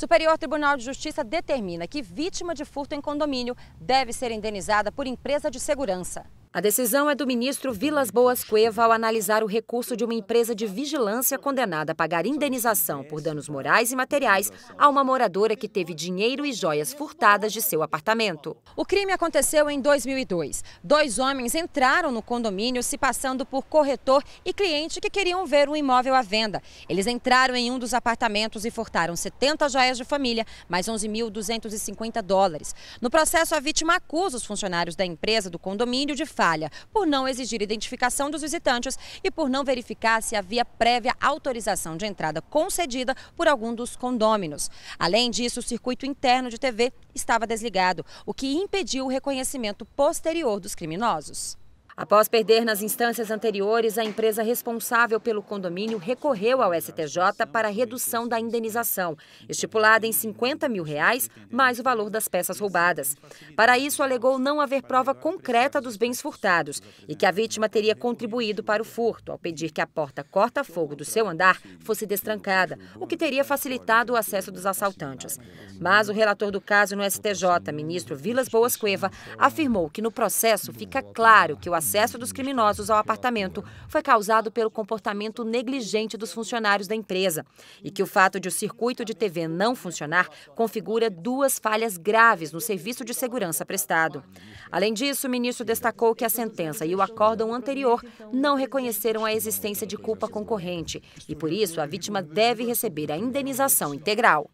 Superior Tribunal de Justiça determina que vítima de furto em condomínio deve ser indenizada por empresa de segurança. A decisão é do ministro Vilas Boas Cueva ao analisar o recurso de uma empresa de vigilância condenada a pagar indenização por danos morais e materiais a uma moradora que teve dinheiro e joias furtadas de seu apartamento. O crime aconteceu em 2002. Dois homens entraram no condomínio se passando por corretor e cliente que queriam ver um imóvel à venda. Eles entraram em um dos apartamentos e furtaram 70 joias de família, mais 11.250 dólares. No processo, a vítima acusa os funcionários da empresa do condomínio de falha por não exigir identificação dos visitantes e por não verificar se havia prévia autorização de entrada concedida por algum dos condôminos. Além disso, o circuito interno de TV estava desligado, o que impediu o reconhecimento posterior dos criminosos. Após perder nas instâncias anteriores, a empresa responsável pelo condomínio recorreu ao STJ para redução da indenização, estipulada em 50 mil reais, mais o valor das peças roubadas. Para isso, alegou não haver prova concreta dos bens furtados e que a vítima teria contribuído para o furto, ao pedir que a porta corta-fogo do seu andar fosse destrancada, o que teria facilitado o acesso dos assaltantes. Mas o relator do caso no STJ, ministro Vilas Boas Cueva, afirmou que no processo fica claro que o acesso dos criminosos ao apartamento foi causado pelo comportamento negligente dos funcionários da empresa e que o fato de o circuito de TV não funcionar configura duas falhas graves no serviço de segurança prestado. Além disso, o ministro destacou que a sentença e o acórdão anterior não reconheceram a existência de culpa concorrente e, por isso, a vítima deve receber a indenização integral.